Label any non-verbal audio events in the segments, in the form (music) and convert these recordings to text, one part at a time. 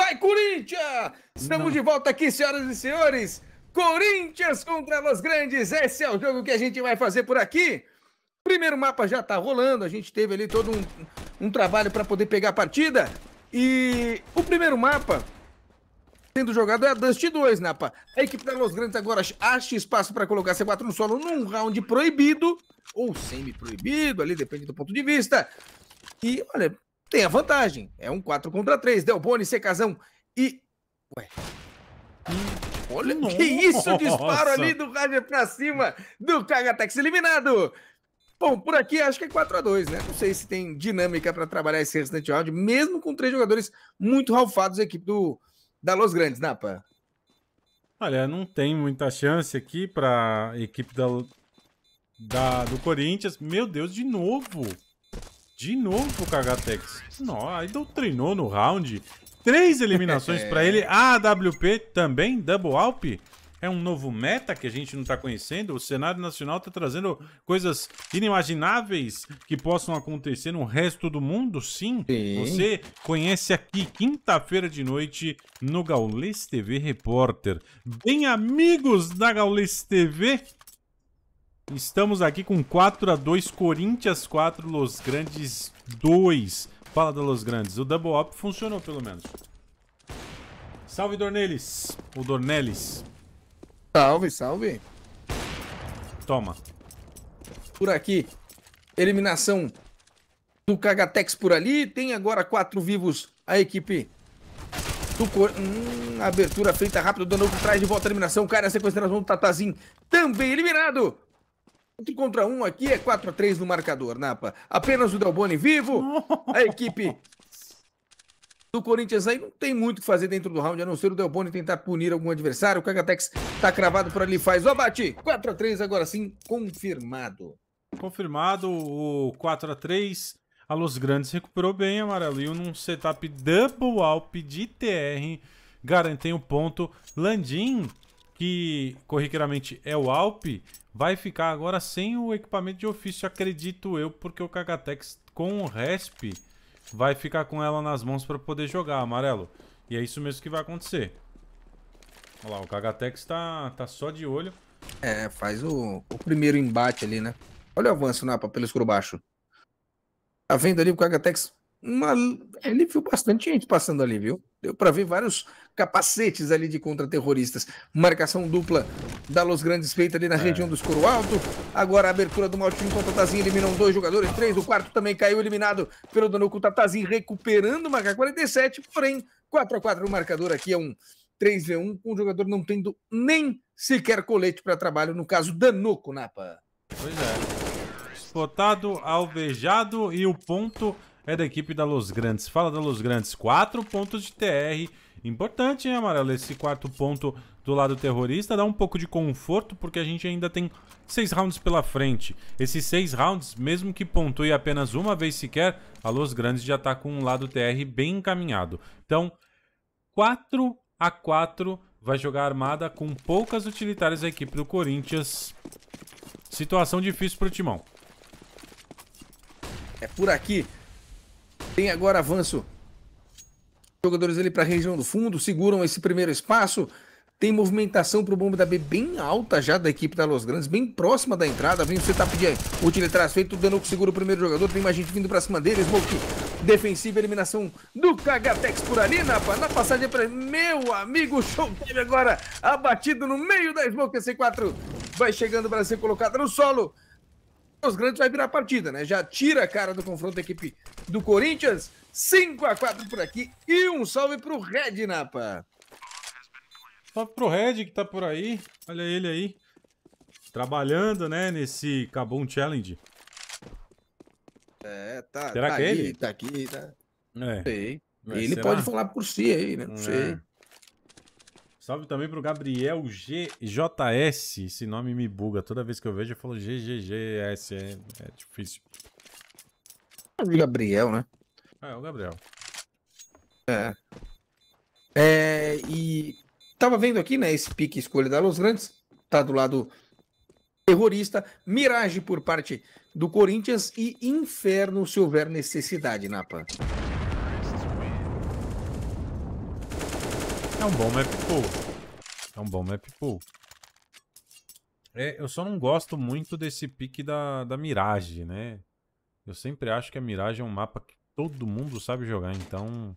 Vai, Corinthians! Estamos Não. de volta aqui, senhoras e senhores. Corinthians contra Los Grandes. Esse é o jogo que a gente vai fazer por aqui. Primeiro mapa já tá rolando. A gente teve ali todo um, um trabalho para poder pegar a partida. E o primeiro mapa sendo jogado é a Dust 2, Napa. A equipe da Los Grandes agora acha espaço para colocar C4 no solo num round proibido ou semi-proibido, ali depende do ponto de vista. E olha, tem a vantagem. É um 4 contra 3. Delboni, Secazão e. Ué. Olha Nossa. que isso! Disparo ali do Roger pra cima do Kagatex eliminado. Bom, por aqui acho que é 4 a 2 né? Não sei se tem dinâmica para trabalhar esse restante round, mesmo com três jogadores muito ralfados da equipe do, da Los Grandes, Napa. Olha, não tem muita chance aqui para equipe da, da, do Corinthians. Meu Deus, de novo! De novo pro Kagatex. Não, aí treinou no round. Três eliminações para (laughs) ele. A AWP também, Double Alp. É um novo meta que a gente não está conhecendo. O cenário nacional está trazendo coisas inimagináveis que possam acontecer no resto do mundo, sim. sim. Você conhece aqui, quinta-feira de noite, no Gaules TV Repórter. Bem amigos da Gaules TV, Estamos aqui com 4 a 2 Corinthians 4, Los Grandes 2. Fala da Los Grandes. O double up funcionou, pelo menos. Salve, Dornelis. O Dornelis. Salve, salve. Toma. Por aqui. Eliminação do Cagatex por ali. Tem agora quatro vivos a equipe do Cor... Hum, abertura feita rápido. Donou por traz de volta a eliminação. Cara, a sequência das mãos do Tatazin. também eliminado. 4 contra 1 aqui é 4 a 3 no marcador, Napa. Apenas o Delboni vivo. A equipe do Corinthians aí não tem muito o que fazer dentro do round, a não ser o Delboni tentar punir algum adversário. O Cagatex tá cravado por ali, faz. Ó, bate! 4 a 3 agora sim, confirmado. Confirmado o 4 a 3 A Los Grandes recuperou bem, Amarelo. Amarelinho, num setup double alp de TR. Garantei o um ponto. Landim que corriqueiramente é o Alp, vai ficar agora sem o equipamento de ofício, acredito eu, porque o Kakatex com o Resp vai ficar com ela nas mãos para poder jogar, amarelo. E é isso mesmo que vai acontecer. Olha lá, o Kagatex tá, tá só de olho. É, faz o, o primeiro embate ali, né? Olha o avanço, Napa, pelo escuro baixo. Tá vendo ali o Kagatex? Uma, ele viu bastante gente passando ali, viu? Deu para ver vários capacetes ali de contra-terroristas. Marcação dupla da Los Grandes feita ali na é. região do escuro alto. Agora a abertura do Maltinho com o Tatazinho, eliminam dois jogadores, três. O quarto também caiu, eliminado pelo Danuco Tatazinho, recuperando o marca 47. Porém, 4x4 o marcador aqui é um 3 x 1 com o jogador não tendo nem sequer colete para trabalho. No caso, Danuco Napa. Pois é. Espotado, alvejado e o ponto é da equipe da Los Grandes. Fala da Los Grandes, 4 pontos de TR. Importante, hein, Amarelo? Esse quarto ponto do lado terrorista dá um pouco de conforto, porque a gente ainda tem seis rounds pela frente. Esses seis rounds, mesmo que pontue apenas uma vez sequer, a Los Grandes já está com um lado TR bem encaminhado. Então, 4 a 4 vai jogar armada com poucas utilitárias a equipe do Corinthians. Situação difícil para o Timão. É por aqui tem agora avanço. Jogadores ali para a região do fundo, seguram esse primeiro espaço. Tem movimentação para o bombe da B bem alta já da equipe da Los Grandes, bem próxima da entrada. Vem o setup de útil feito, o Danuco segura o primeiro jogador. Tem mais gente vindo para cima dele, Smoke defensiva, eliminação do Kagatex por ali, na Na passagem para meu amigo Showtime agora, abatido no meio da Smoke C4. Vai chegando para ser colocado no solo os grandes vai virar partida, né? Já tira a cara do confronto da equipe do Corinthians. 5 a 4 por aqui e um salve pro Red, Napa. Salve pro Red que tá por aí. Olha ele aí. Trabalhando, né, nesse Cabum Challenge. É, tá. Será tá que é ele? Tá aqui, tá. É. Sei. Ele será? pode falar por si aí, né? Não é. sei. Salve também pro Gabriel GJS. Esse nome me buga. Toda vez que eu vejo, eu falo GGGS. É, é difícil. Gabriel, né? É, o Gabriel. É. É, e tava vendo aqui, né, esse pique escolha da Los Grandes, tá do lado terrorista, Mirage por parte do Corinthians e inferno se houver necessidade, Napa. É um bom map pool. É um bom map pool. É, eu só não gosto muito desse pique da, da Mirage, né? Eu sempre acho que a Mirage é um mapa que todo mundo sabe jogar, então...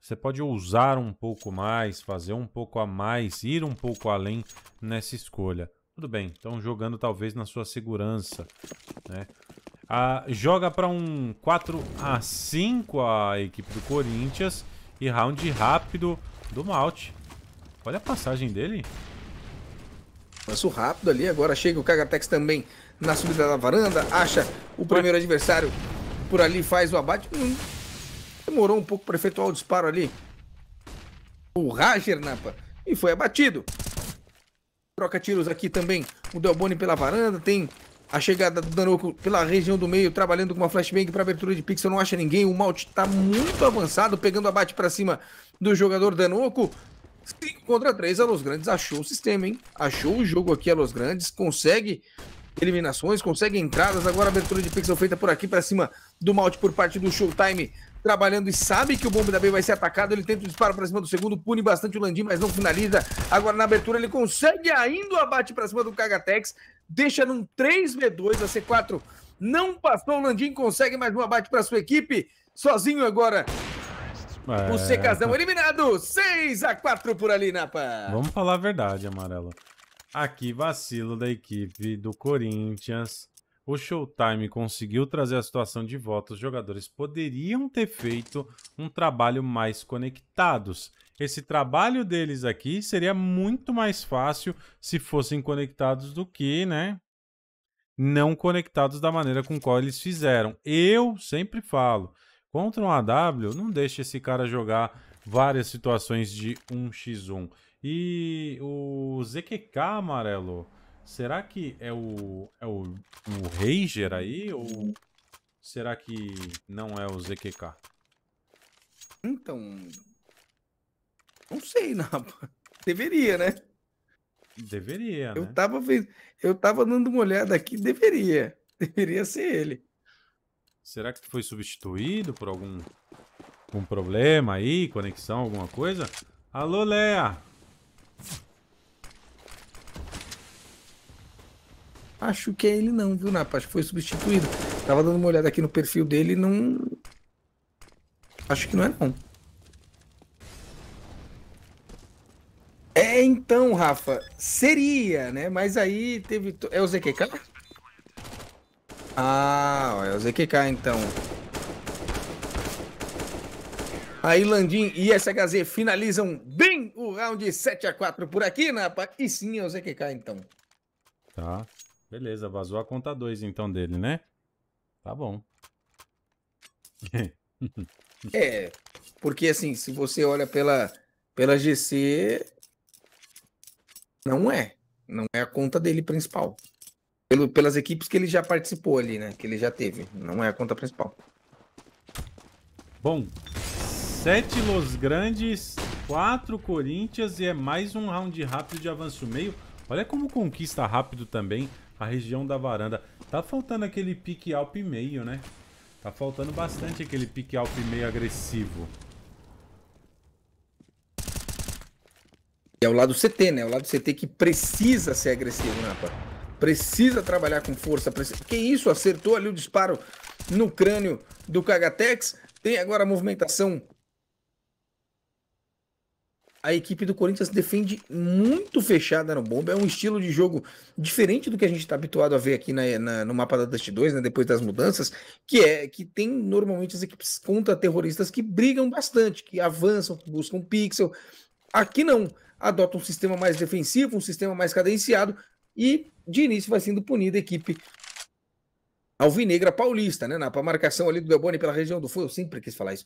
Você pode ousar um pouco mais, fazer um pouco a mais, ir um pouco além nessa escolha. Tudo bem, estão jogando talvez na sua segurança, né? Ah, joga para um 4 a 5 a equipe do Corinthians e round rápido do Malt. Olha a passagem dele. Passo rápido ali, agora chega o Kagatex também na subida da varanda, acha o primeiro Ué. adversário por ali, faz o abate. Hum, demorou um pouco para efetuar o disparo ali. O Rager, Napa, e foi abatido. Troca tiros aqui também o Delboni pela varanda, tem a chegada do Danoco pela região do meio, trabalhando com uma flashbang para abertura de pixel, não acha ninguém. O Malt está muito avançado, pegando abate para cima do jogador Danoco 5 contra 3, a Los Grandes achou o sistema, hein? Achou o jogo aqui, a Los Grandes consegue eliminações, consegue entradas. Agora abertura de pixel feita por aqui para cima do Malte por parte do Showtime trabalhando e sabe que o bombe da B vai ser atacado. Ele tenta o disparo para cima do segundo, pune bastante o Landim, mas não finaliza. Agora na abertura ele consegue ainda o abate para cima do Cagatex, deixa num 3v2 a C4. Não passou, o Landim consegue mais um abate para sua equipe. Sozinho agora, é... O Secasão tá. eliminado, 6 a 4 por ali, Napa. Vamos falar a verdade, Amarelo. Aqui vacilo da equipe do Corinthians. O Showtime conseguiu trazer a situação de volta. Os jogadores poderiam ter feito um trabalho mais conectados. Esse trabalho deles aqui seria muito mais fácil se fossem conectados do que, né? Não conectados da maneira com qual eles fizeram. Eu sempre falo, Contra um AW, não deixe esse cara jogar várias situações de 1x1. E o ZQK amarelo, será que é o, é o, o Ranger aí? Ou será que não é o ZQK? Então, não sei, Napa. Deveria, né? Deveria, eu né? Tava, eu tava dando uma olhada aqui, deveria. Deveria ser ele. Será que foi substituído por algum, algum problema aí? Conexão, alguma coisa? Alô, Lea! Acho que é ele não, viu, Napa? Acho que foi substituído. Tava dando uma olhada aqui no perfil dele e não... Acho que não é não. É então, Rafa, seria, né? Mas aí teve... É o ZQK? Ah, é o ZQK então. Aí Landim e SHZ finalizam bem o round 7x4 por aqui, Napa. Né, e sim, é o ZQK então. Tá. Beleza, vazou a conta 2 então dele, né? Tá bom. (laughs) é, porque assim, se você olha pela, pela GC, não é. Não é a conta dele principal pelo, pelas equipes que ele já participou ali, né? Que ele já teve. Não é a conta principal. Bom, sete Los Grandes, quatro Corinthians e é mais um round rápido de avanço meio. Olha como conquista rápido também a região da varanda. Tá faltando aquele pique alp meio, né? Tá faltando bastante aquele pique alp meio agressivo. É o lado CT, né? O lado CT que precisa ser agressivo, né, rapaz? precisa trabalhar com força. Quem Que isso, acertou ali o disparo no crânio do Cagatex. Tem agora a movimentação. A equipe do Corinthians defende muito fechada no bomba. É um estilo de jogo diferente do que a gente está habituado a ver aqui na, na, no mapa da Dust 2, né, depois das mudanças, que é que tem normalmente as equipes contra-terroristas que brigam bastante, que avançam, que buscam pixel. Aqui não. Adota um sistema mais defensivo, um sistema mais cadenciado, e de início vai sendo punida a equipe alvinegra paulista, né? Na marcação ali do Delboni pela região do fundo, eu sempre quis falar isso.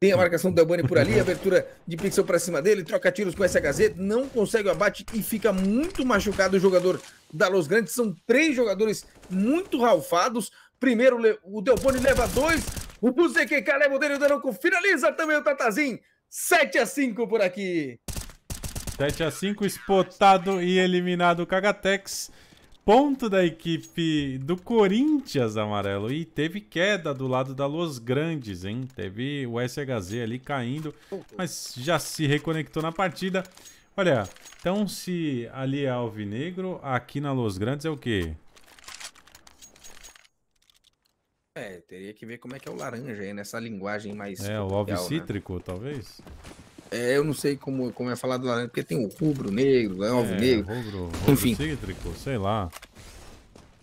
Tem a marcação do Delboni por ali, abertura de pixel para cima dele, troca tiros com o SHZ, não consegue o abate e fica muito machucado o jogador da Los Grandes. São três jogadores muito ralfados. Primeiro, o Delboni leva dois, o ZQK leva o dele, o Danoco finaliza também o Tatazin. 7 a 5 por aqui. 7x5, espotado e eliminado o Cagatex. Ponto da equipe do Corinthians, amarelo. E teve queda do lado da Los Grandes, hein? Teve o SHZ ali caindo, mas já se reconectou na partida. Olha, então se ali é alvinegro, aqui na Los Grandes é o quê? É, teria que ver como é que é o laranja aí, nessa linguagem mais... É, o Alvicítrico, né? cítrico, né? talvez? É, eu não sei como, como é falado lá, né? porque tem o rubro negro, é, alvo negro. Rubro, rubro enfim. cítrico, sei lá.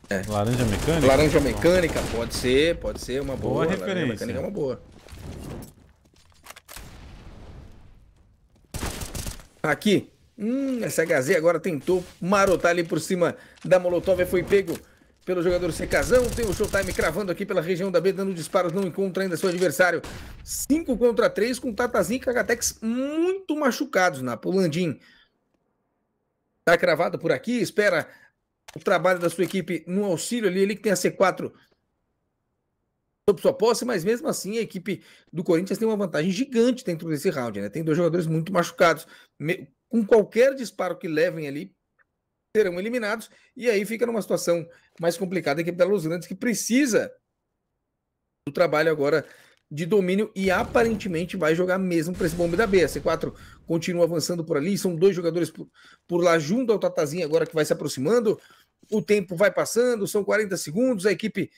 É. Laranja mecânica? Laranja mecânica, pode ser, pode ser uma boa. boa referência. Laranja mecânica é uma boa. Aqui. Hum, essa HZ agora tentou marotar ali por cima da Molotov e foi pego pelo jogador Secazão. Tem o Showtime cravando aqui pela região da B, dando disparos, não encontra ainda seu adversário. 5 contra 3 com Tatazinho e Cagatex muito machucados na Polandim. Tá cravado por aqui, espera o trabalho da sua equipe no auxílio ali, ele que tem a C4 sob sua posse, mas mesmo assim a equipe do Corinthians tem uma vantagem gigante dentro desse round, né? Tem dois jogadores muito machucados. com qualquer disparo que levem ali, serão eliminados, e aí fica numa situação mais equipe da Los grandes que precisa do trabalho agora de domínio e aparentemente vai jogar mesmo para esse bombe da B. A C4 continua avançando por ali, são dois jogadores por, por lá junto ao Tatazinho agora que vai se aproximando. O tempo vai passando, são 40 segundos, a equipe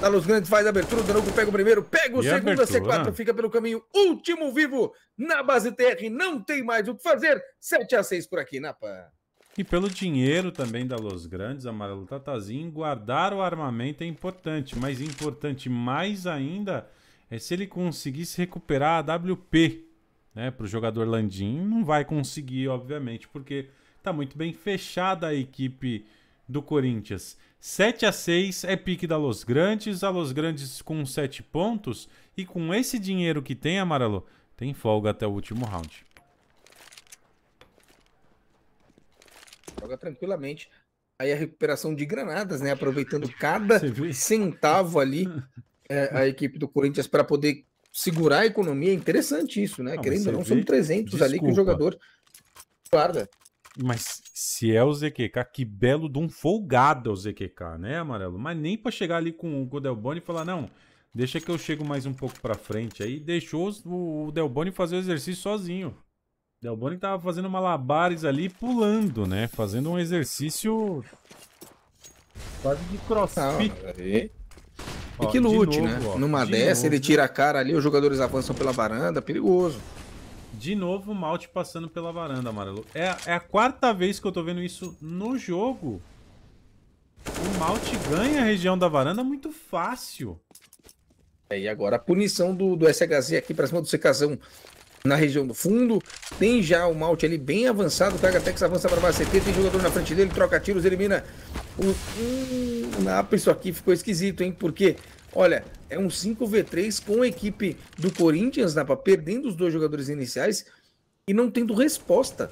da Los Grandes faz a abertura, o Danuco pega o primeiro, pega o e é segundo, abertura. a C4 fica pelo caminho, último vivo na base TR, não tem mais o que fazer, 7 a 6 por aqui, Napa. E pelo dinheiro também da Los Grandes, Amarelo Tatazinho, guardar o armamento é importante, mas importante mais ainda é se ele conseguisse recuperar a WP, né, para o jogador Landim, não vai conseguir, obviamente, porque está muito bem fechada a equipe do Corinthians. 7 a 6 é pique da Los Grandes, a Los Grandes com 7 pontos e com esse dinheiro que tem, Amarelo, tem folga até o último round. joga tranquilamente. Aí a recuperação de granadas, né? Aproveitando (laughs) cada centavo ali é, a (laughs) equipe do Corinthians para poder segurar a economia. É interessante isso, né? Não, Querendo ou não, são 300 Desculpa. ali que o jogador guarda. Mas se é o ZQK, que belo de um folgado é o ZQK, né, Amarelo? Mas nem para chegar ali com o delboni e falar, não, deixa que eu chego mais um pouco para frente. Aí deixou o Delboni fazer o exercício sozinho. Delboni tava fazendo malabares ali, pulando, né? Fazendo um exercício quase de crossfit. Ah, e... Ó, e que lute, novo, né? Ó, Numa de dessa, novo. ele tira a cara ali, os jogadores avançam pela varanda, perigoso. De novo, o Malte passando pela varanda, Amarelo. É, é a quarta vez que eu tô vendo isso no jogo. O Malte ganha a região da varanda muito fácil. É, e agora a punição do, do SHZ aqui pra cima do Secazão na região do fundo. Tem já o Malte ali bem avançado. O Tagatex avança para a CT. Tem jogador na frente dele, troca tiros, elimina o. Hum, Napa, isso aqui ficou esquisito, hein? Porque, olha, é um 5v3 com a equipe do Corinthians, Napa, perdendo os dois jogadores iniciais e não tendo resposta.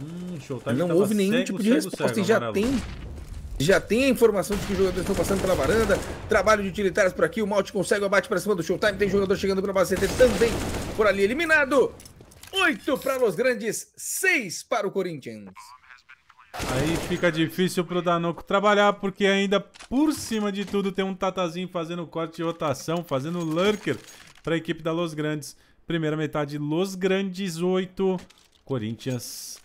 Hum, show, tá não houve nenhum cego, tipo de cego, resposta cego, e já amarelo. tem já tem a informação de que os jogadores estão passando pela varanda. Trabalho de utilitários por aqui. O Malte consegue o abate para cima do Showtime. Tem jogador chegando para Bacete também por ali eliminado. 8 para Los Grandes, 6 para o Corinthians. Aí fica difícil pro Danoco trabalhar, porque ainda por cima de tudo tem um Tatazinho fazendo corte de rotação, fazendo lurker para a equipe da Los Grandes. Primeira metade, Los Grandes 8, Corinthians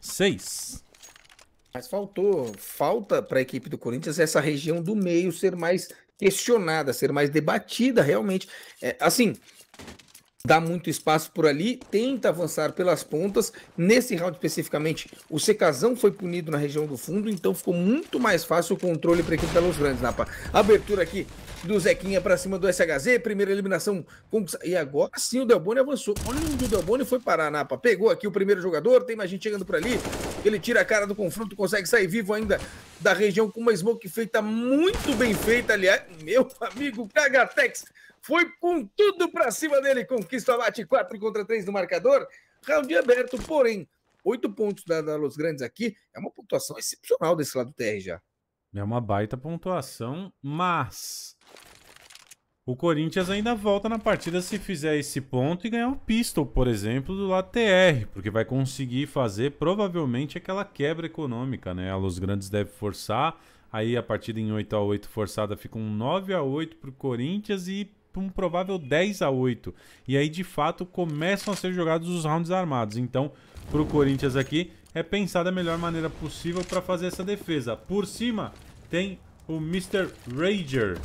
6. Mas faltou, falta para a equipe do Corinthians essa região do meio ser mais questionada, ser mais debatida realmente. É, assim, dá muito espaço por ali, tenta avançar pelas pontas. Nesse round especificamente, o Secazão foi punido na região do fundo, então ficou muito mais fácil o controle para a equipe da Los Grandes, Napa. Abertura aqui do Zequinha para cima do SHZ. Primeira eliminação. E agora sim o Delboni avançou. Olha onde o Delboni foi parar, Napa. Pegou aqui o primeiro jogador. Tem mais gente chegando por ali. Ele tira a cara do confronto, consegue sair vivo ainda da região com uma smoke feita muito bem feita, aliás. Meu amigo Cagatex foi com tudo para cima dele. Conquista o abate 4 contra 3 no marcador. Round aberto, porém, 8 pontos da, da Los Grandes aqui. É uma pontuação excepcional desse lado do TR já. É uma baita pontuação, mas o Corinthians ainda volta na partida se fizer esse ponto e ganhar um pistol, por exemplo, do lado TR, porque vai conseguir fazer provavelmente aquela quebra econômica, né? A Los Grandes deve forçar, aí a partida em 8 a 8 forçada fica um 9 a 8 para o Corinthians e um provável 10 a 8. E aí, de fato, começam a ser jogados os rounds armados. Então, para o Corinthians aqui, é pensar da melhor maneira possível para fazer essa defesa. Por cima, tem o Mr. Rager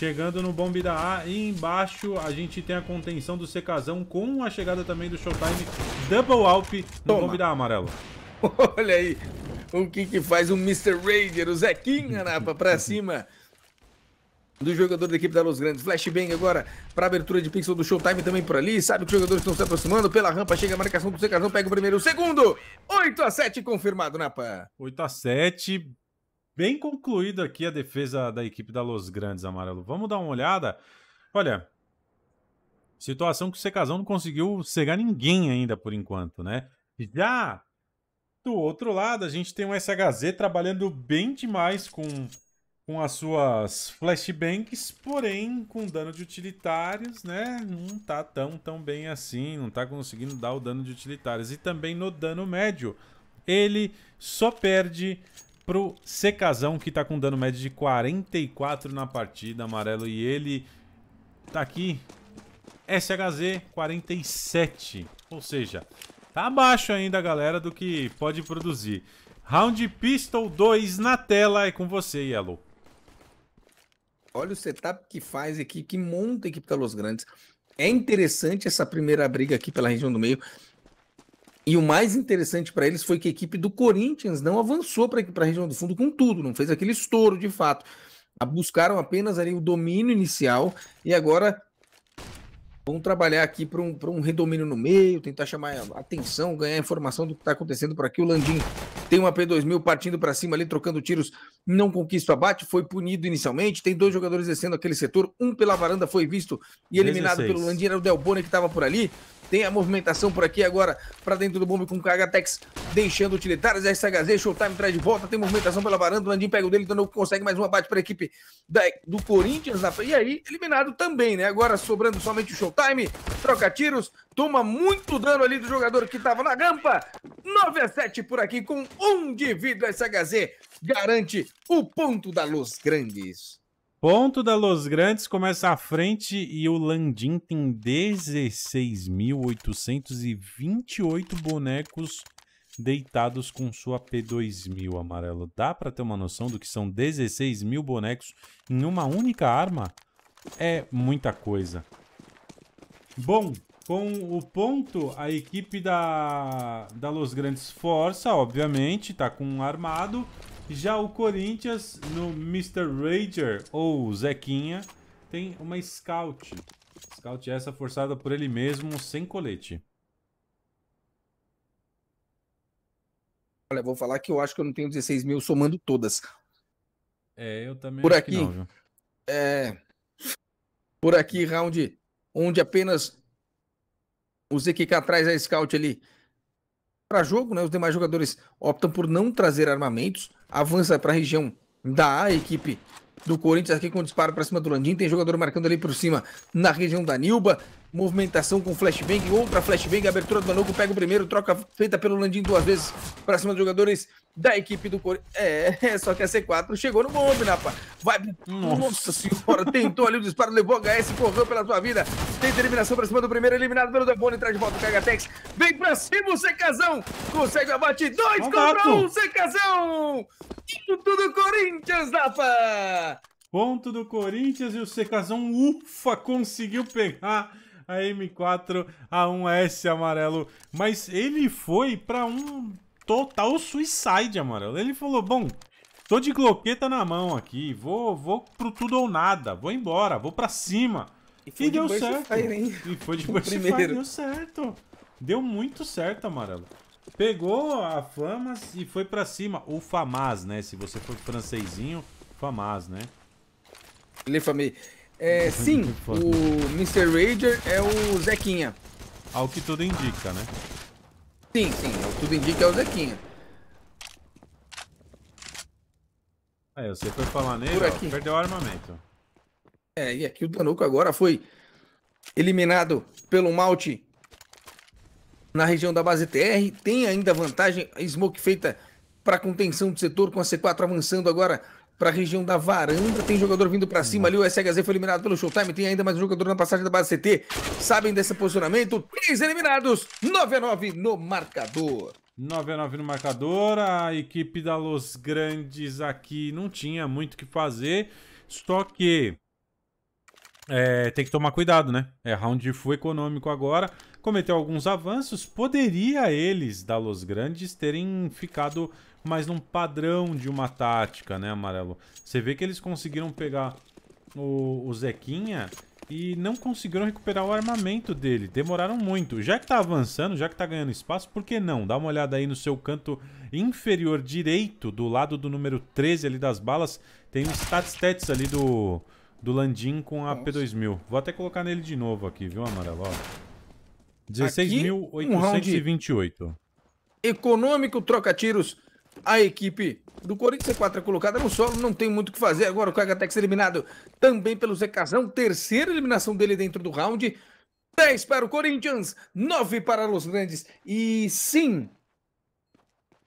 Chegando no bombe da A e embaixo a gente tem a contenção do Secazão com a chegada também do Showtime Double Alp no bombe da A, amarelo. (laughs) Olha aí, o que que faz o Mr. Raider, o Zequinha, Napa, né, pra (laughs) cima do jogador da equipe da Los Grandes. Flashbang agora para abertura de pixel do Showtime também por ali. Sabe que os jogadores estão se aproximando. Pela rampa chega a marcação do Secazão, pega o primeiro. O segundo! 8 a 7 confirmado, Napa. 8 a 7 bem concluído aqui a defesa da equipe da Los Grandes, Amarelo. Vamos dar uma olhada. Olha, situação que o Secazão não conseguiu cegar ninguém ainda por enquanto, né? Já do outro lado, a gente tem o um SHZ trabalhando bem demais com, com as suas flashbangs, porém com dano de utilitários, né? Não tá tão, tão bem assim, não tá conseguindo dar o dano de utilitários. E também no dano médio, ele só perde pro Secazão, que tá com dano médio de 44 na partida, amarelo. E ele tá aqui, SHZ 47. Ou seja, tá abaixo ainda, galera, do que pode produzir. Round Pistol 2 na tela, é com você, Yellow. Olha o setup que faz aqui, que monta a equipe da Los Grandes. É interessante essa primeira briga aqui pela região do meio. E o mais interessante para eles foi que a equipe do Corinthians não avançou para a região do fundo com tudo, não fez aquele estouro de fato. Ah, buscaram apenas ali o domínio inicial e agora vão trabalhar aqui para um, um redomínio no meio, tentar chamar atenção, ganhar informação do que está acontecendo por aqui. O Landim tem uma P2000 partindo para cima ali, trocando tiros, não conquista o abate, foi punido inicialmente. Tem dois jogadores descendo aquele setor, um pela varanda foi visto e eliminado 16. pelo Landim, era o Del Boni que estava por ali. Tem a movimentação por aqui agora para dentro do bombe com o Kagatex, deixando utilitários. SHZ, Showtime traz de volta. Tem movimentação pela varanda. O Landim pega o dele, então não consegue mais um abate para a equipe da, do Corinthians. Na, e aí, eliminado também, né? Agora sobrando somente o Showtime. Troca tiros. Toma muito dano ali do jogador que estava na rampa. 9 a 7 por aqui com um de vida. SHZ garante o ponto da Luz Grandes. Ponto da Los Grandes começa à frente e o Landim tem 16.828 bonecos deitados com sua P2000 amarelo. Dá para ter uma noção do que são 16 mil bonecos em uma única arma? É muita coisa. Bom, com o ponto, a equipe da, da Los Grandes força, obviamente, tá com um armado. Já o Corinthians, no Mr. Rager, ou Zequinha, tem uma Scout. Scout essa forçada por ele mesmo, sem colete. Olha, vou falar que eu acho que eu não tenho 16 mil somando todas. É, eu também por aqui, não, É, por aqui, round, onde apenas o ZQK traz a scout ali para jogo, né? Os demais jogadores optam por não trazer armamentos avança para a região da A, equipe do Corinthians aqui com disparo para cima do Landim. Tem jogador marcando ali por cima na região da Nilba. Movimentação com flashbang, outra flashbang, abertura do Manuco, pega o primeiro, troca feita pelo Landim duas vezes para cima dos jogadores da equipe do Corinthians. É, (laughs) só que a C4 chegou no bombe, Napa. Né, Vai, nossa, nossa senhora, tentou ali o disparo, levou HS, correu pela sua vida. Tenta eliminação para cima do primeiro, eliminado pelo Debone, traz de volta o Cagatex. Vem para cima o Secazão, consegue o abate, dois Não contra mato. um, Secazão! Título do Corinthians, Napa! Ponto do Corinthians e o Secazão, ufa, conseguiu pegar a M4 A1S amarelo. Mas ele foi para um total suicide amarelo. Ele falou, bom, tô de gloqueta na mão aqui, vou, vou pro tudo ou nada, vou embora, vou para cima. E, foi e de deu certo. Fire, hein? E foi de (laughs) Burst Fire, deu certo. Deu muito certo, amarelo. Pegou a Famas e foi para cima. o Famas, né? Se você for francesinho, Famas, né? Le é Famé. É, sim, o Mr. Rager é o Zequinha. Ao que tudo indica, né? Sim, sim, ao que tudo indica é o Zequinha. Aí, você foi falar nele, aqui. Ó, perdeu o armamento. É, e aqui o Danuco agora foi eliminado pelo Malte na região da base TR. Tem ainda vantagem, a smoke feita para contenção do setor com a C4 avançando agora para a região da varanda. Tem jogador vindo para cima ali. O SHZ foi eliminado pelo Showtime. Tem ainda mais um jogador na passagem da base CT. Sabem desse posicionamento. Três eliminados. 9 a 9 no marcador. 9 a 9 no marcador. A equipe da Los Grandes aqui não tinha muito o que fazer. Só que... É, tem que tomar cuidado, né? É round de full econômico agora cometeu alguns avanços, poderia eles, da Los Grandes, terem ficado mais num padrão de uma tática, né, Amarelo? Você vê que eles conseguiram pegar o, o Zequinha e não conseguiram recuperar o armamento dele. Demoraram muito. Já que tá avançando, já que tá ganhando espaço, por que não? Dá uma olhada aí no seu canto inferior direito, do lado do número 13 ali das balas. Tem um statstats ali do, do Landim com a P2000. Vou até colocar nele de novo aqui, viu, amarelo? Ó. 16.828. Um econômico, troca tiros. A equipe do Corinthians é quatro colocada no solo, não tem muito o que fazer. Agora o Cagatex é eliminado também pelo Zecazão. Terceira eliminação dele dentro do round. 10 para o Corinthians, 9 para Los Grandes. E sim,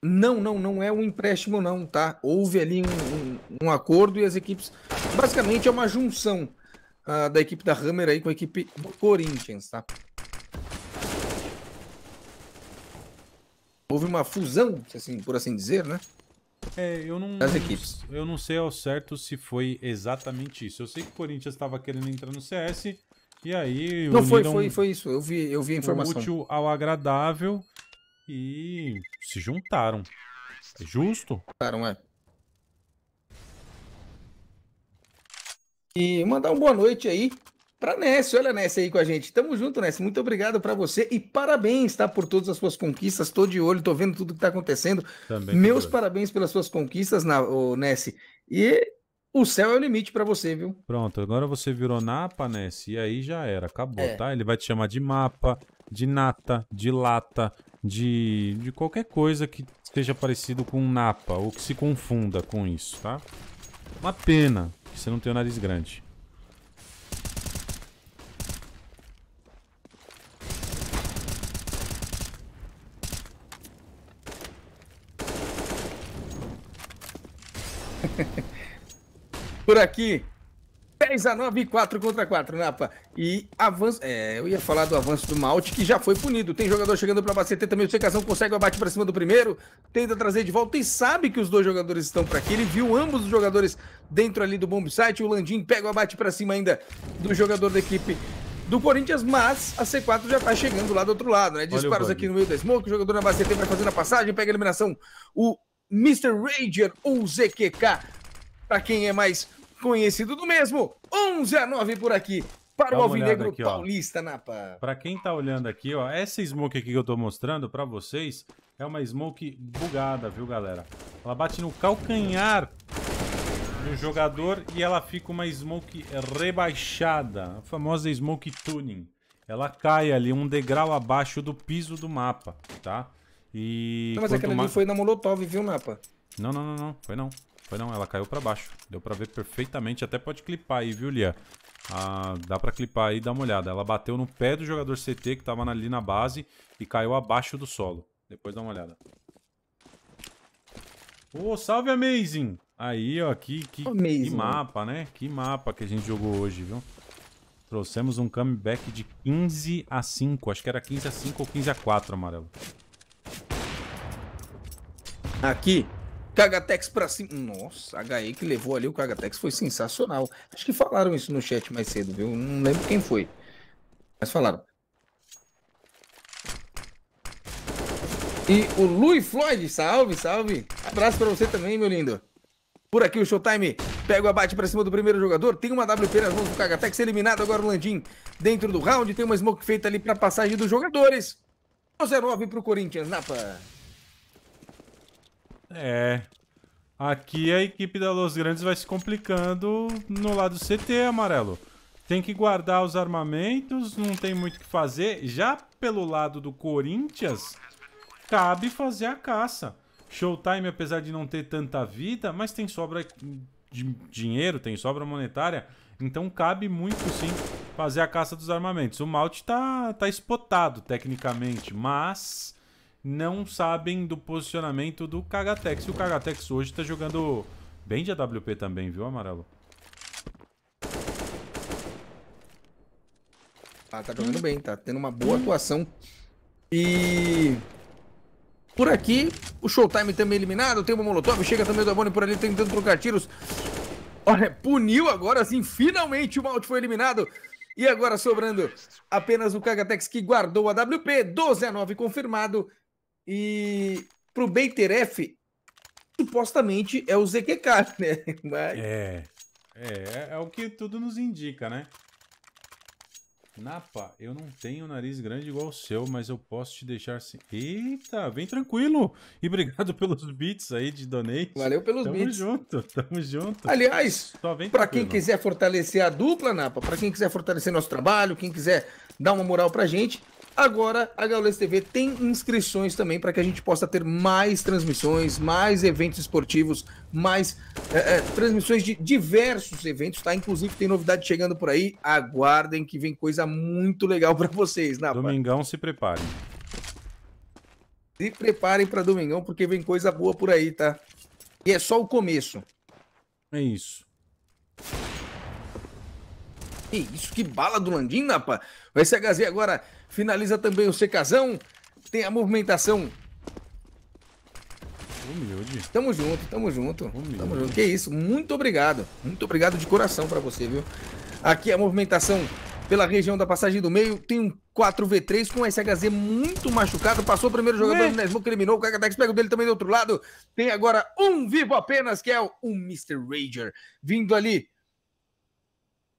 não, não, não é um empréstimo, não, tá? Houve ali um, um, um acordo e as equipes. Basicamente é uma junção uh, da equipe da Hammer aí com a equipe do Corinthians, tá? houve uma fusão, assim, por assim dizer, né? É, eu não, das equipes. Eu não sei ao certo se foi exatamente isso. Eu sei que o Corinthians estava querendo entrar no CS e aí Não foi, foi, foi isso. Eu vi, eu vi a informação. O útil ao agradável e se juntaram. É justo? Juntaram, é. E mandar uma boa noite aí para Ness, olha Ness aí com a gente. Tamo junto, Ness. Muito obrigado para você e parabéns, tá? Por todas as suas conquistas. Tô de olho, tô vendo tudo que tá acontecendo. Também Meus parabéns pelas suas conquistas, na, ô, Ness. E o céu é o limite para você, viu? Pronto, agora você virou Napa, Ness, e aí já era, acabou, é. tá? Ele vai te chamar de mapa, de nata, de lata, de, de qualquer coisa que esteja parecido com Napa ou que se confunda com isso, tá? Uma pena que você não tem o nariz grande. (laughs) Por aqui, 10 a 9 e 4 contra 4, Napa. E avanço. É, eu ia falar do avanço do Malte, que já foi punido. Tem jogador chegando para bater também. O Secação consegue o abate para cima do primeiro, tenta trazer de volta e sabe que os dois jogadores estão para aqui. Ele viu ambos os jogadores dentro ali do bomb O Landim pega o abate para cima ainda do jogador da equipe do Corinthians, mas a C4 já tá chegando lá do outro lado, né? Disparos aqui no meio da Smoke, o jogador na base CT pra fazer a passagem, pega a eliminação. O Mr. Ranger ou ZQK, para quem é mais conhecido do mesmo, 11 a 9 por aqui. Para o Alvinegro aqui, Paulista, Napa. Para quem tá olhando aqui, ó, essa smoke aqui que eu tô mostrando para vocês é uma smoke bugada, viu, galera? Ela bate no calcanhar do jogador e ela fica uma smoke rebaixada, a famosa smoke tuning. Ela cai ali um degrau abaixo do piso do mapa, tá? E. Não, mas é aquela mais... ali foi na Molotov, viu, Napa? Não, não, não, não. Foi não. Foi não. Ela caiu pra baixo. Deu pra ver perfeitamente. Até pode clipar aí, viu, Lia? Ah, dá pra clipar aí e dar uma olhada. Ela bateu no pé do jogador CT que tava ali na base e caiu abaixo do solo. Depois dá uma olhada. Ô, oh, salve, Amazing! Aí, ó, que, que, que, mapa, né? Que mapa que a gente jogou hoje, viu? Trouxemos um comeback de 15 a 5. Acho que era 15 a 5 ou 15 a 4, amarelo. Aqui, Cagatex pra cima. Nossa, HE que levou ali o Cagatex foi sensacional. Acho que falaram isso no chat mais cedo, viu? Não lembro quem foi. Mas falaram. E o Louis Floyd, salve, salve. Abraço pra você também, meu lindo. Por aqui o Showtime pega o abate pra cima do primeiro jogador. Tem uma WP nas mãos do Cagatex eliminado agora o Landim. Dentro do round tem uma smoke feita ali pra passagem dos jogadores. 0-9 pro Corinthians, Napa. É. Aqui a equipe da Los Grandes vai se complicando no lado CT, amarelo. Tem que guardar os armamentos, não tem muito o que fazer. Já pelo lado do Corinthians, cabe fazer a caça. Showtime, apesar de não ter tanta vida, mas tem sobra de dinheiro, tem sobra monetária. Então cabe muito sim fazer a caça dos armamentos. O Malte tá, tá espotado tecnicamente, mas não sabem do posicionamento do Kagatex. E o Kagatex hoje tá jogando bem de AWP também, viu, Amarelo? Ah, tá jogando bem, tá tendo uma boa atuação. E... Por aqui, o Showtime também eliminado, tem uma Molotov, chega também o Davone por ali tentando trocar tiros. Olha, puniu agora, assim, finalmente o Malt foi eliminado. E agora sobrando apenas o Cagatex que guardou a WP, 12 a 9 confirmado. E pro Bater F, supostamente é o ZQK, né? (laughs) Mas... é, é, é o que tudo nos indica, né? Napa, eu não tenho nariz grande igual o seu, mas eu posso te deixar sem. Eita, vem tranquilo. E obrigado (laughs) pelos bits aí de donate. Valeu pelos beats. bits. Tamo junto, tamo junto. Aliás, para quem quiser fortalecer a dupla, Napa, para quem quiser fortalecer nosso trabalho, quem quiser dar uma moral pra gente, Agora a Gaules TV tem inscrições também para que a gente possa ter mais transmissões, mais eventos esportivos, mais é, é, transmissões de diversos eventos, tá? Inclusive tem novidade chegando por aí. Aguardem que vem coisa muito legal para vocês, na né, Domingão, se preparem. Se preparem para Domingão porque vem coisa boa por aí, tá? E é só o começo. É isso. Que isso, que bala do Landim, rapaz. O SHZ agora Finaliza também o secazão. Tem a movimentação. Humilde. Tamo junto, tamo junto. Humilde. Tamo junto. Que isso, muito obrigado. Muito obrigado de coração para você, viu? Aqui a movimentação pela região da passagem do meio. Tem um 4v3 com o SHZ muito machucado. Passou o primeiro jogador, Ué? Né? Nesmo criminou. O Kakatex pega o dele também do outro lado. Tem agora um vivo apenas, que é o, o Mr. Rager. Vindo ali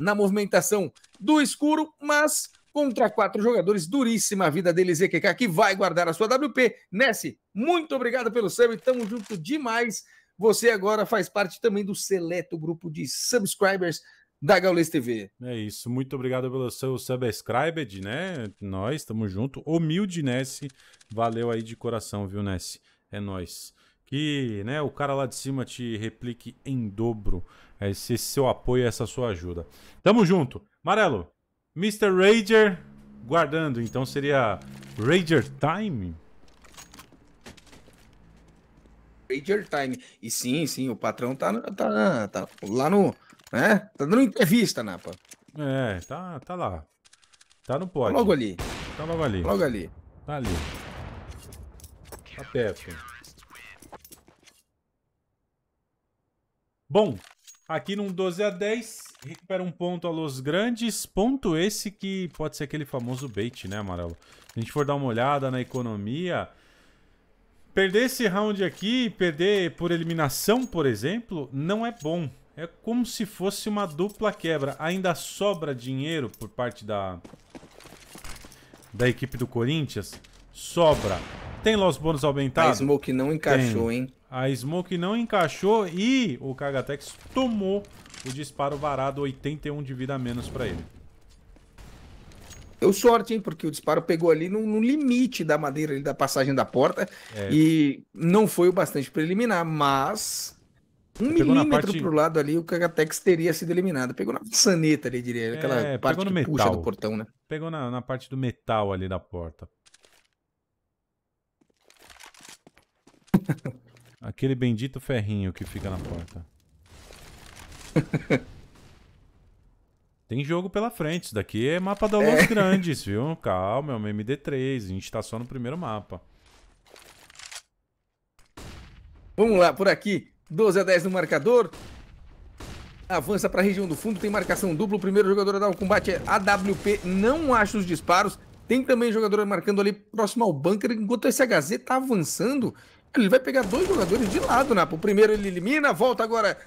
na movimentação do escuro, mas contra quatro jogadores. Duríssima a vida dele ZQK, que vai guardar a sua WP. Ness muito obrigado pelo sub, tamo junto demais. Você agora faz parte também do seleto grupo de subscribers da Gaules TV. É isso, muito obrigado pelo seu subscribed, né? Nós estamos junto. Humilde Ness valeu aí de coração, viu, Ness É nós. Que, né, o cara lá de cima te replique em dobro é esse seu apoio, essa sua ajuda. Tamo junto. Marelo, Mr. Rager guardando. Então seria Rager Time? Rager Time. E sim, sim, o patrão tá, tá, tá lá no. Né? Tá dando entrevista, Napa. É, tá, tá lá. Tá no pódio. Tá logo ali. Tá logo ali. Logo ali. Tá ali. Tá perto. Bom, Aqui num 12 a 10, recupera um ponto a Los Grandes. Ponto esse que pode ser aquele famoso bait, né, Amarelo? Se a gente for dar uma olhada na economia, perder esse round aqui, perder por eliminação, por exemplo, não é bom. É como se fosse uma dupla quebra. Ainda sobra dinheiro por parte da, da equipe do Corinthians? Sobra. Tem los bônus aumentados? A Smoke não encaixou, Tem. hein? A Smoke não encaixou e o Kagatex tomou o disparo varado, 81 de vida a menos para ele. Deu sorte, hein? Porque o disparo pegou ali no, no limite da madeira, ali, da passagem da porta. É. E não foi o bastante para eliminar, mas um milímetro parte... pro lado ali, o Kagatex teria sido eliminado. Pegou na saneta ali, diria. É, aquela é, parte pegou metal. puxa do portão, né? Pegou na, na parte do metal ali da porta. (laughs) Aquele bendito ferrinho que fica na porta. (laughs) Tem jogo pela frente. Isso daqui é mapa da Los é. Grandes, viu? Calma, é uma MD3. A gente tá só no primeiro mapa. Vamos lá, por aqui. 12 a 10 no marcador. Avança para a região do fundo, tem marcação dupla. O primeiro jogador a dar o combate é AWP, não acha os disparos. Tem também jogador marcando ali próximo ao bunker, enquanto o SHZ tá avançando ele vai pegar dois jogadores de lado, Napa. Né? O primeiro ele elimina, volta agora.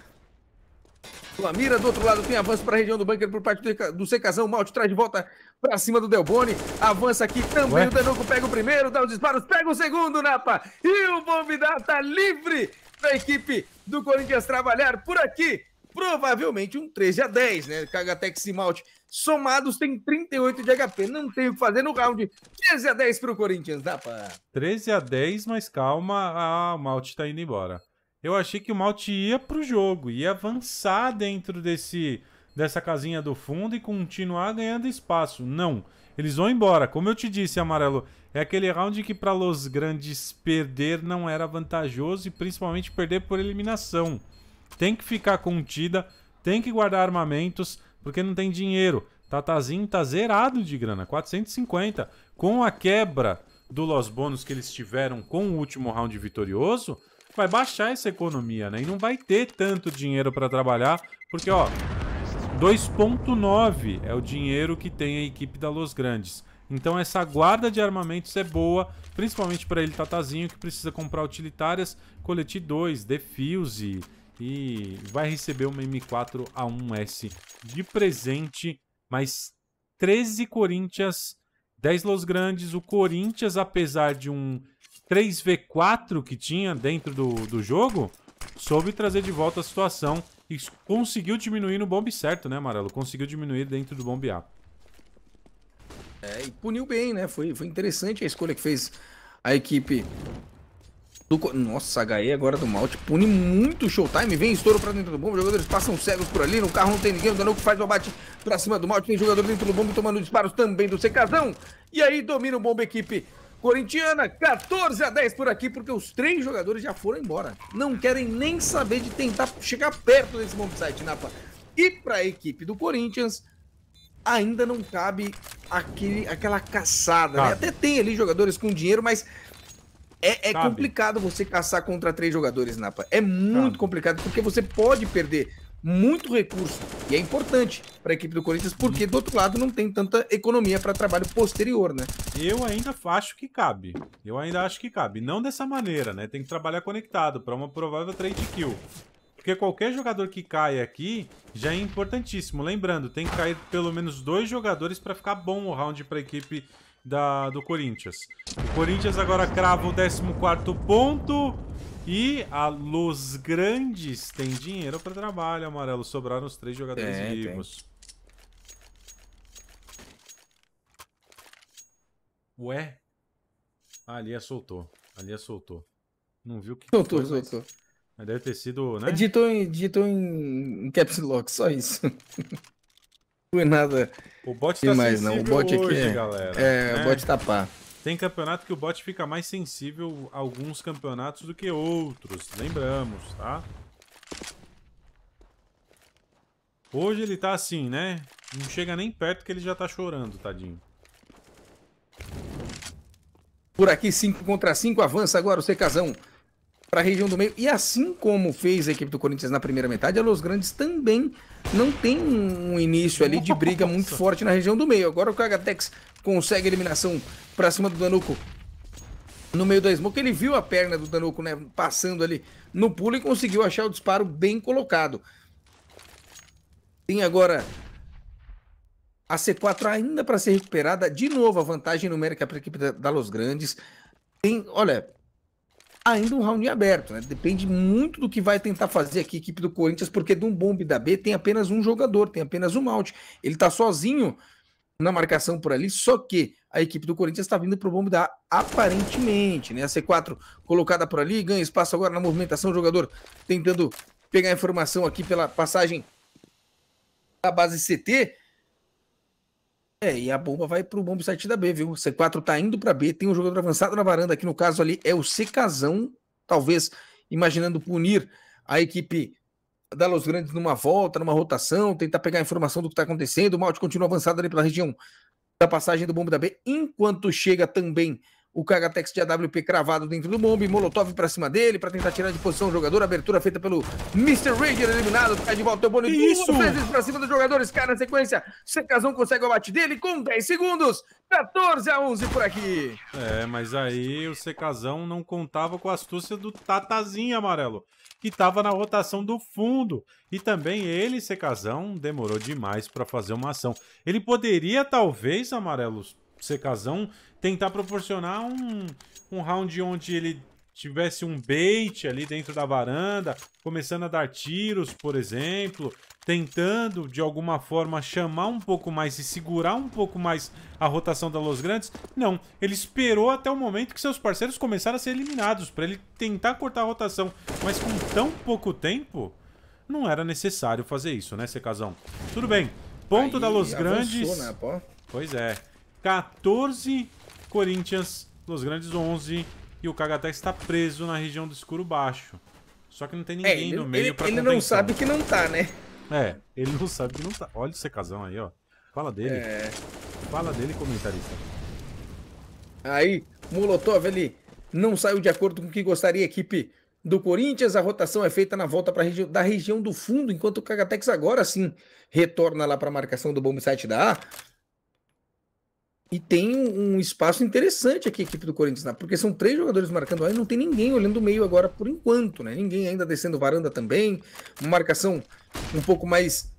Lamira, do outro lado tem avanço para a região do bunker por parte do Secazão. Malte traz de volta para cima do Delboni. Avança aqui também. Ué? O Danoco pega o primeiro, dá os disparos, pega o segundo, Napa. E o Bombidato está livre da equipe do Corinthians trabalhar por aqui provavelmente um 13 a 10, né? Cagatec e Malte somados tem 38 de HP. Não tem o que fazer no round. 13 a 10 para o Corinthians, Dapa. 13 a 10, mas calma, a ah, Malte está indo embora. Eu achei que o Malte ia para o jogo, ia avançar dentro desse dessa casinha do fundo e continuar ganhando espaço. Não, eles vão embora. Como eu te disse, Amarelo, é aquele round que para los grandes perder não era vantajoso e principalmente perder por eliminação. Tem que ficar contida, tem que guardar armamentos, porque não tem dinheiro. Tatazinho tá zerado de grana, 450. Com a quebra do los bônus que eles tiveram com o último round vitorioso, vai baixar essa economia, né? E não vai ter tanto dinheiro para trabalhar, porque ó, 2.9 é o dinheiro que tem a equipe da Los Grandes. Então essa guarda de armamentos é boa, principalmente para ele Tatazinho que precisa comprar utilitárias, colete 2, defuse, e vai receber uma M4 A1S de presente, mais 13 Corinthians, 10 Los Grandes. O Corinthians, apesar de um 3v4 que tinha dentro do, do jogo, soube trazer de volta a situação e conseguiu diminuir no bombe certo, né, Amarelo? Conseguiu diminuir dentro do bombe A. É, e puniu bem, né? Foi, foi interessante a escolha que fez a equipe do... Nossa, HE agora do Malte pune muito o Showtime. Vem estouro pra dentro do bombo. Jogadores passam cegos por ali. No carro não tem ninguém. O Danoco faz o abate pra cima do Malte. Tem jogador dentro do bombo tomando disparos também do Secazão. E aí domina o bombo equipe corintiana. 14 a 10 por aqui, porque os três jogadores já foram embora. Não querem nem saber de tentar chegar perto desse bombsite site, Napa. E pra equipe do Corinthians, ainda não cabe aquele, aquela caçada. Né? Até tem ali jogadores com dinheiro, mas é, é complicado você caçar contra três jogadores, Napa. É muito Sabe. complicado, porque você pode perder muito recurso. E é importante para a equipe do Corinthians, porque do outro lado não tem tanta economia para trabalho posterior, né? Eu ainda acho que cabe. Eu ainda acho que cabe. Não dessa maneira, né? Tem que trabalhar conectado para uma provável trade kill. Porque qualquer jogador que cai aqui já é importantíssimo. Lembrando, tem que cair pelo menos dois jogadores para ficar bom o round para a equipe da, do Corinthians. O Corinthians agora crava o 14 ponto. E a Los Grandes tem dinheiro para trabalho, Amarelo. Sobraram os três jogadores é, vivos. Tem. Ué? Ah, ali a é, soltou. Ali a é, soltou. Não viu o que Soltou, foi, soltou. Mas... mas deve ter sido, né? Digitou em, digitou em caps lock, só isso. (laughs) foi é nada. O bot tá mais, não. O bot hoje, é- galera. É, né? o bot tá Tem campeonato que o bot fica mais sensível a alguns campeonatos do que outros, lembramos, tá? Hoje ele tá assim, né? Não chega nem perto que ele já tá chorando, tadinho. Por aqui, 5 contra 5, avança agora o Secazão para a região do meio. E assim como fez a equipe do Corinthians na primeira metade, a Los Grandes também não tem um início ali de briga Nossa. muito forte na região do meio. Agora o Cagatex consegue eliminação para cima do Danuco no meio da smoke. Ele viu a perna do Danuco né, passando ali no pulo e conseguiu achar o disparo bem colocado. Tem agora a C4 ainda para ser recuperada. De novo, a vantagem numérica para a equipe da, da Los Grandes. Tem, olha, ainda um round aberto, né? Depende muito do que vai tentar fazer aqui a equipe do Corinthians, porque de um bombe da B tem apenas um jogador, tem apenas um out. Ele tá sozinho na marcação por ali, só que a equipe do Corinthians está vindo pro bombe da A, aparentemente, né? A C4 colocada por ali, ganha espaço agora na movimentação, o jogador tentando pegar informação aqui pela passagem da base CT. É, e a bomba vai pro bombe site da B, viu? C4 tá indo para B, tem um jogador avançado na varanda, que no caso ali é o casão talvez imaginando punir a equipe da Los Grandes numa volta, numa rotação, tentar pegar a informação do que tá acontecendo. O Malte continua avançado ali pela região da passagem do bombe da B, enquanto chega também o Kagatex de AWP cravado dentro do bombe. Molotov pra cima dele pra tentar tirar de posição o jogador. Abertura feita pelo Mr. Ranger eliminado. Cai de volta o Bonito. Isso! Vezes pra cima dos jogadores. Cara, na sequência, Secazão consegue o abate dele com 10 segundos. 14 a 11 por aqui. É, mas aí o Secazão não contava com a astúcia do Tatazinho Amarelo, que tava na rotação do fundo. E também ele, Secazão, demorou demais para fazer uma ação. Ele poderia, talvez, Amarelos, secazão, tentar proporcionar um, um round onde ele tivesse um bait ali dentro da varanda, começando a dar tiros, por exemplo, tentando de alguma forma chamar um pouco mais e segurar um pouco mais a rotação da Los Grandes. Não, ele esperou até o momento que seus parceiros começaram a ser eliminados para ele tentar cortar a rotação, mas com tão pouco tempo, não era necessário fazer isso, né, Secazão? Tudo bem. Ponto Aí, da Los avançou, Grandes. Né, pois é. 14 Corinthians nos grandes 11 e o Kagatai está preso na região do escuro baixo. Só que não tem é, ninguém é, ele, no meio para Ele, ele não sabe que não tá, né? É, ele não sabe que não tá. Olha o secazão aí, ó. Fala dele. É... Fala dele, comentarista. Aí, Molotov, ele não saiu de acordo com o que gostaria a equipe do Corinthians. A rotação é feita na volta pra regi da região do fundo, enquanto o Cagatex agora sim retorna lá para a marcação do bomb site da A. E tem um espaço interessante aqui a equipe do Corinthians, né? porque são três jogadores marcando aí e não tem ninguém olhando o meio agora por enquanto, né? Ninguém ainda descendo varanda também. Uma marcação um pouco mais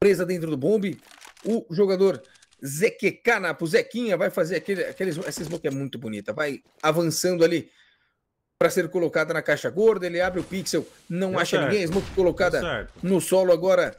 presa dentro do bombe. O jogador Zequeca Napo, Zequinha, vai fazer aquele, aqueles, essa smoke é muito bonita, vai avançando ali para ser colocada na caixa gorda, ele abre o pixel, não é acha certo. ninguém, a smoke colocada é no solo agora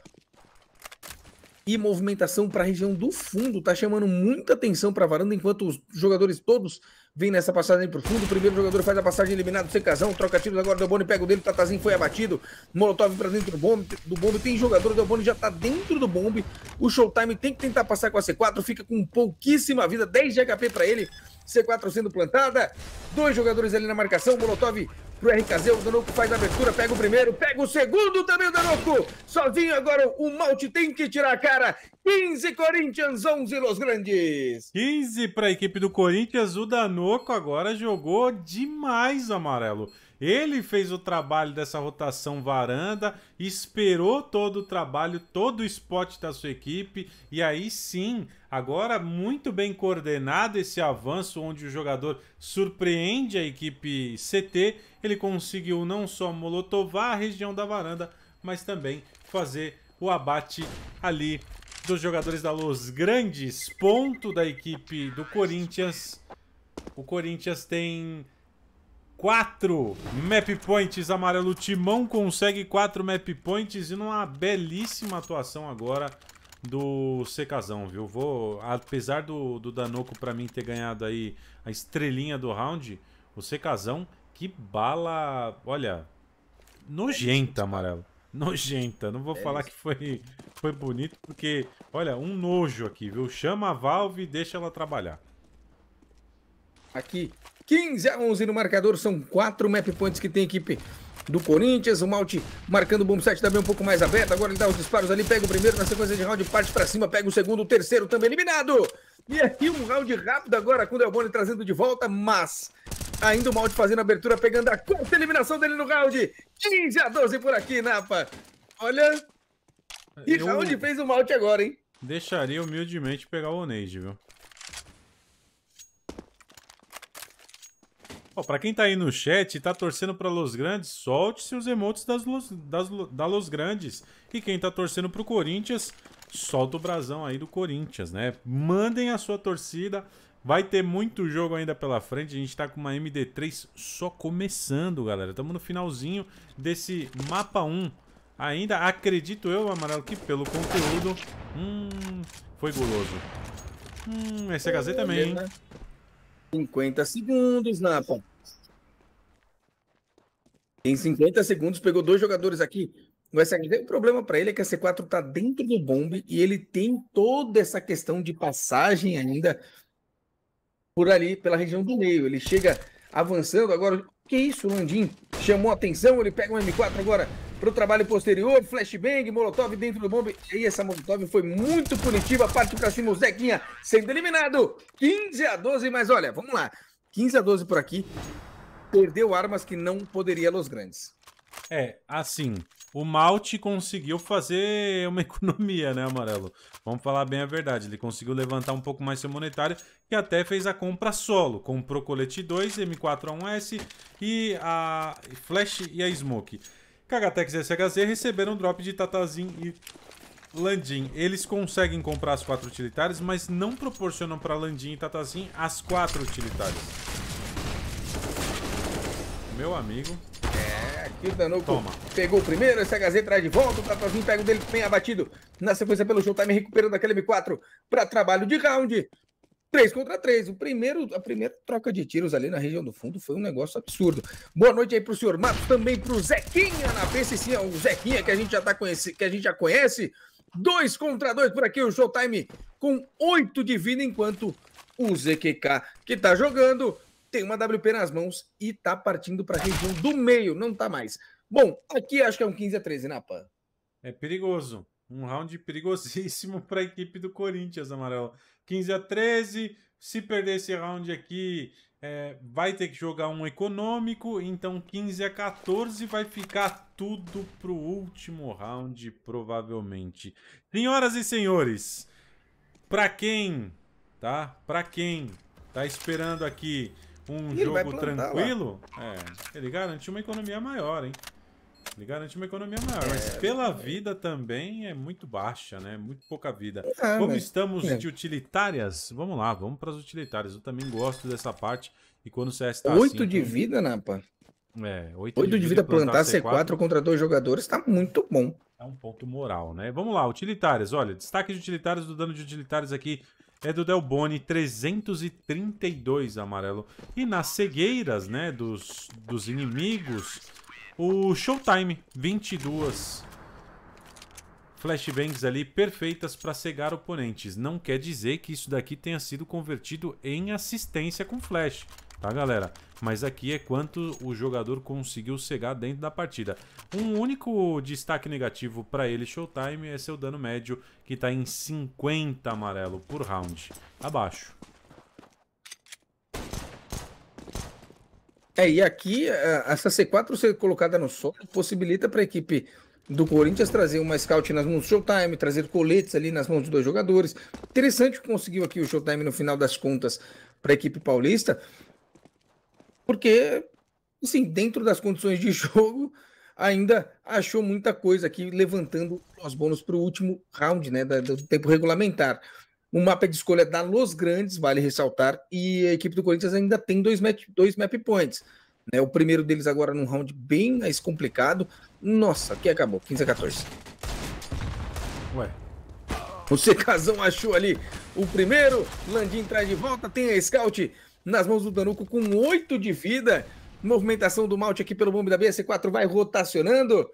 e movimentação para a região do fundo. Tá chamando muita atenção para a varanda, enquanto os jogadores todos vêm nessa passagem para o fundo. O primeiro jogador faz a passagem eliminado, sem casão, troca tiros agora. Boni pega o dele, Tatazinho foi abatido. Molotov para dentro do bombe, do bombe. Tem jogador, Boni já tá dentro do bombe. O Showtime tem que tentar passar com a C4, fica com pouquíssima vida, 10 de HP para ele. C4 sendo plantada. Dois jogadores ali na marcação. Molotov pro RKZ. O Danoco faz a abertura, pega o primeiro, pega o segundo também o Danoco. Sozinho agora o Malte tem que tirar a cara. 15 Corinthians, 11 Los Grandes. 15 para a equipe do Corinthians. O Danoco agora jogou demais, amarelo. Ele fez o trabalho dessa rotação varanda, esperou todo o trabalho, todo o spot da sua equipe, e aí sim, agora muito bem coordenado esse avanço, onde o jogador surpreende a equipe CT, ele conseguiu não só molotovar a região da varanda, mas também fazer o abate ali dos jogadores da Los Grandes, ponto da equipe do Corinthians. O Corinthians tem 4 map points amarelo. Timão consegue 4 map points e numa belíssima atuação agora do Secazão, viu? Vou, apesar do, do Danoco para mim ter ganhado aí a estrelinha do round, o Secazão, que bala, olha, nojenta, amarelo. Nojenta, não vou é falar que foi, foi bonito, porque, olha, um nojo aqui, viu? Chama a Valve e deixa ela trabalhar aqui. 15 a 11 no marcador, são quatro map points que tem a equipe do Corinthians. O Malte marcando o bom set também um pouco mais aberto. Agora ele dá os disparos ali, pega o primeiro na sequência de round, parte para cima, pega o segundo, o terceiro também eliminado. E aqui um round rápido agora com o Delboni trazendo de volta, mas ainda o Malte fazendo a abertura, pegando a quarta eliminação dele no round. 15 a 12 por aqui, Napa. Olha, e Eu... round fez o Malte agora, hein? Deixaria humildemente pegar o Oneide, viu? Ó, pra quem tá aí no chat e tá torcendo pra Los Grandes, solte seus emotes das Los, das, da Los Grandes. E quem tá torcendo pro Corinthians, solta o brasão aí do Corinthians, né? Mandem a sua torcida. Vai ter muito jogo ainda pela frente. A gente tá com uma MD3 só começando, galera. Estamos no finalzinho desse mapa 1. Ainda acredito eu, Amarelo, que pelo conteúdo... Hum, foi guloso. Hum, esse é, é também, é, hein? Né? 50 segundos, Napa. Em 50 segundos, pegou dois jogadores aqui. O SHD, o problema para ele é que a C4 tá dentro do bombe e ele tem toda essa questão de passagem ainda por ali, pela região do meio. Ele chega avançando agora. Que isso, Landim? Chamou atenção, ele pega um M4 agora para o trabalho posterior, flashbang, molotov dentro do bombe. E essa molotov foi muito punitiva, Parte para cima o Zequinha, sendo eliminado. 15 a 12, mas olha, vamos lá. 15 a 12 por aqui, perdeu armas que não poderia Los Grandes. É, assim, o Malte conseguiu fazer (laughs) uma economia, né, Amarelo? Vamos falar bem a verdade. Ele conseguiu levantar um pouco mais seu monetário, e até fez a compra solo. Comprou colete 2, M4A1S e a Flash e a Smoke. Kagatex e SHZ receberam um drop de Tatazin e Landin. Eles conseguem comprar as quatro utilitárias, mas não proporcionam para Landin e Tatazin as quatro utilitárias. Meu amigo. É, aqui o Danuco Toma. pegou o primeiro, SHZ traz de volta, o Tatazin pega o dele bem abatido. Na sequência pelo Showtime, recuperando aquele M4 para trabalho de round. Três contra três. O primeiro, a primeira troca de tiros ali na região do fundo foi um negócio absurdo. Boa noite aí pro senhor Matos, também pro Zequinha na PCC, é o Zequinha que a gente já tá conhece, que a gente já conhece. Dois contra dois por aqui, o Showtime com oito de vida, enquanto o ZQK que tá jogando tem uma WP nas mãos e tá partindo pra região do meio, não tá mais. Bom, aqui acho que é um 15 a 13 na né, PAN. É perigoso. Um round perigosíssimo para a equipe do Corinthians, amarelo. 15 a 13. Se perder esse round aqui, é, vai ter que jogar um econômico. Então 15 a 14 vai ficar tudo pro último round, provavelmente. Senhoras e senhores, para quem, tá? Para quem tá esperando aqui um jogo tranquilo, é, ele garante uma economia maior, hein? Ele garante uma economia maior, é, mas pela é. vida também é muito baixa, né? Muito pouca vida. É, Como estamos é. de utilitárias, vamos lá, vamos para as utilitárias. Eu também gosto dessa parte. E quando o CS está. 8 assim, de então... vida, Napa. É, Oito 8 de, de vida plantar, plantar C4, contra dois jogadores está muito bom. É um ponto moral, né? Vamos lá, utilitárias. Olha, destaque de utilitárias do dano de utilitárias aqui é do Boni, 332 amarelo. E nas cegueiras, né, dos, dos inimigos, o Showtime, 22 flashbangs ali perfeitas para cegar oponentes. Não quer dizer que isso daqui tenha sido convertido em assistência com flash, tá galera? Mas aqui é quanto o jogador conseguiu cegar dentro da partida. Um único destaque negativo para ele, Showtime, é seu dano médio, que está em 50 amarelo por round, abaixo. É, e aqui, é, essa C4 ser colocada no solo possibilita para a equipe do Corinthians trazer uma scout nas mãos do Showtime, trazer coletes ali nas mãos dos dois jogadores. Interessante que conseguiu aqui o Showtime no final das contas para a equipe paulista, porque, assim, dentro das condições de (laughs) jogo, ainda achou muita coisa aqui, levantando os bônus para o último round, né, do tempo regulamentar. O mapa de escolha da Los Grandes, vale ressaltar, e a equipe do Corinthians ainda tem dois map, dois map points. Né? O primeiro deles agora num round bem mais complicado. Nossa, aqui acabou, 15 a 14. Ué. O Secazão achou ali o primeiro, Landim traz de volta, tem a Scout nas mãos do Danuco com 8 de vida. Movimentação do Malte aqui pelo bombe da BS4 vai rotacionando.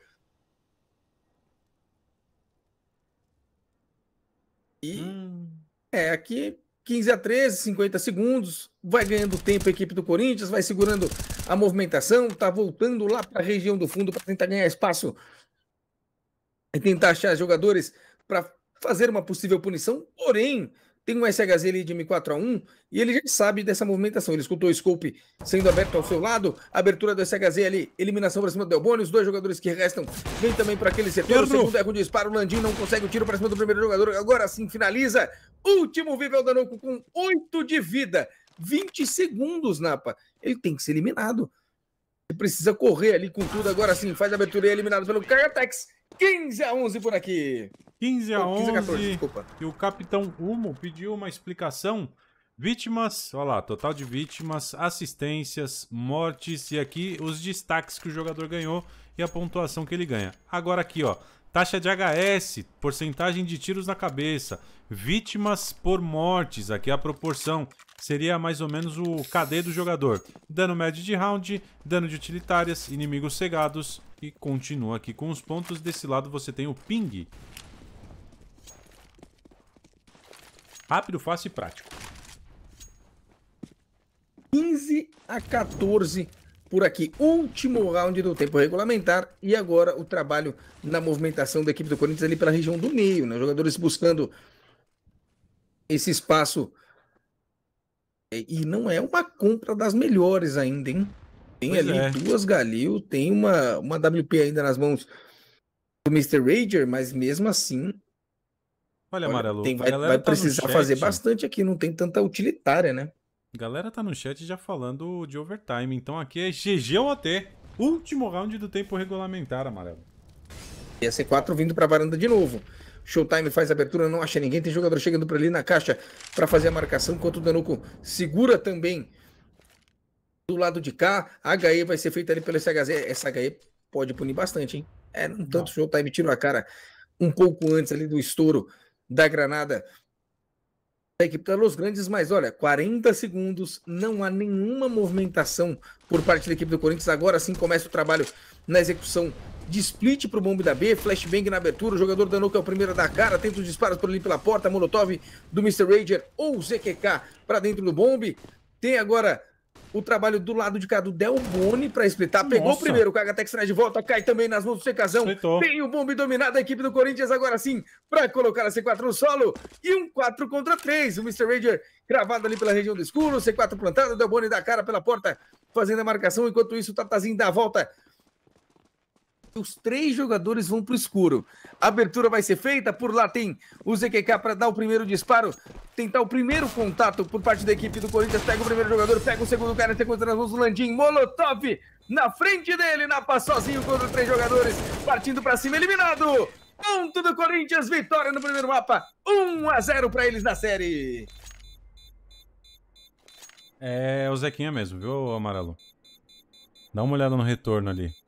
E é, aqui 15 a 13, 50 segundos, vai ganhando tempo a equipe do Corinthians, vai segurando a movimentação, tá voltando lá para a região do fundo para tentar ganhar espaço e tentar achar jogadores para fazer uma possível punição, porém, tem um SHZ ali de M4A1 e ele já sabe dessa movimentação. Ele escutou o scope sendo aberto ao seu lado, abertura do SHZ ali, eliminação para cima do Delboni, os dois jogadores que restam vem também para aquele setor. Pedro. O segundo é com disparo, o Landim não consegue o tiro para cima do primeiro jogador. Agora sim finaliza. Último o Danuco com 8 de vida, 20 segundos, Napa. Ele tem que ser eliminado. Ele precisa correr ali com tudo. Agora sim, faz a abertura e é eliminado pelo Cayatex. 15 a 11 por aqui. 15 a 11. 15 a 14, desculpa. E o capitão Humo pediu uma explicação. Vítimas, olha lá, total de vítimas, assistências, mortes e aqui os destaques que o jogador ganhou e a pontuação que ele ganha. Agora aqui, ó, taxa de HS, porcentagem de tiros na cabeça, vítimas por mortes, aqui a proporção seria mais ou menos o KD do jogador. Dano médio de round, dano de utilitárias, inimigos cegados, que continua aqui com os pontos. Desse lado você tem o ping. Rápido, fácil e prático. 15 a 14 por aqui. Último round do tempo regulamentar e agora o trabalho na movimentação da equipe do Corinthians ali pela região do meio, né? jogadores buscando esse espaço. E não é uma compra das melhores ainda, hein? Tem pois ali é. duas Galil, tem uma, uma WP ainda nas mãos do Mr. Rager, mas mesmo assim. Olha, Amarelo, tem, vai, vai tá precisar fazer bastante aqui, não tem tanta utilitária, né? Galera tá no chat já falando de overtime, então aqui é GG ou AT. Último round do tempo regulamentar, Amarelo. E a C4 vindo pra varanda de novo. Showtime faz a abertura, não acha ninguém. Tem jogador chegando pra ali na caixa para fazer a marcação, enquanto o Danuco segura também do lado de cá, a HE vai ser feita ali pelo SHZ. Essa HE pode punir bastante, hein? É, no tanto show tá emitindo a cara um pouco antes ali do estouro da granada da equipe da Los Grandes, mas olha, 40 segundos, não há nenhuma movimentação por parte da equipe do Corinthians. Agora sim começa o trabalho na execução de split pro bombe da B, flashbang na abertura, o jogador danou que é o primeiro da cara, tenta os disparos por ali pela porta, Molotov do Mr. Rager ou ZQK para dentro do bombe. Tem agora o trabalho do lado de cá do Del Boni para espetar Pegou Nossa. o primeiro, o Cagatex traz de volta, cai também nas mãos do Secazão. Tem o bombe dominado, a equipe do Corinthians agora sim para colocar a C4 no solo. E um 4 contra 3. O Mr. Ranger gravado ali pela região do escuro, C4 plantado, Del Boni dá cara pela porta, fazendo a marcação. Enquanto isso, o Tatazinho dá a volta os três jogadores vão para o escuro. A abertura vai ser feita, por lá tem o ZQK para dar o primeiro disparo, tentar o primeiro contato por parte da equipe do Corinthians. Pega o primeiro jogador, pega o segundo cara, tem contra nas mãos do Landim. Molotov na frente dele, Napa sozinho contra os três jogadores, partindo para cima, eliminado. Ponto do Corinthians, vitória no primeiro mapa, 1 a 0 para eles na série. É o Zequinha mesmo, viu, Amarelo? Dá uma olhada no retorno ali.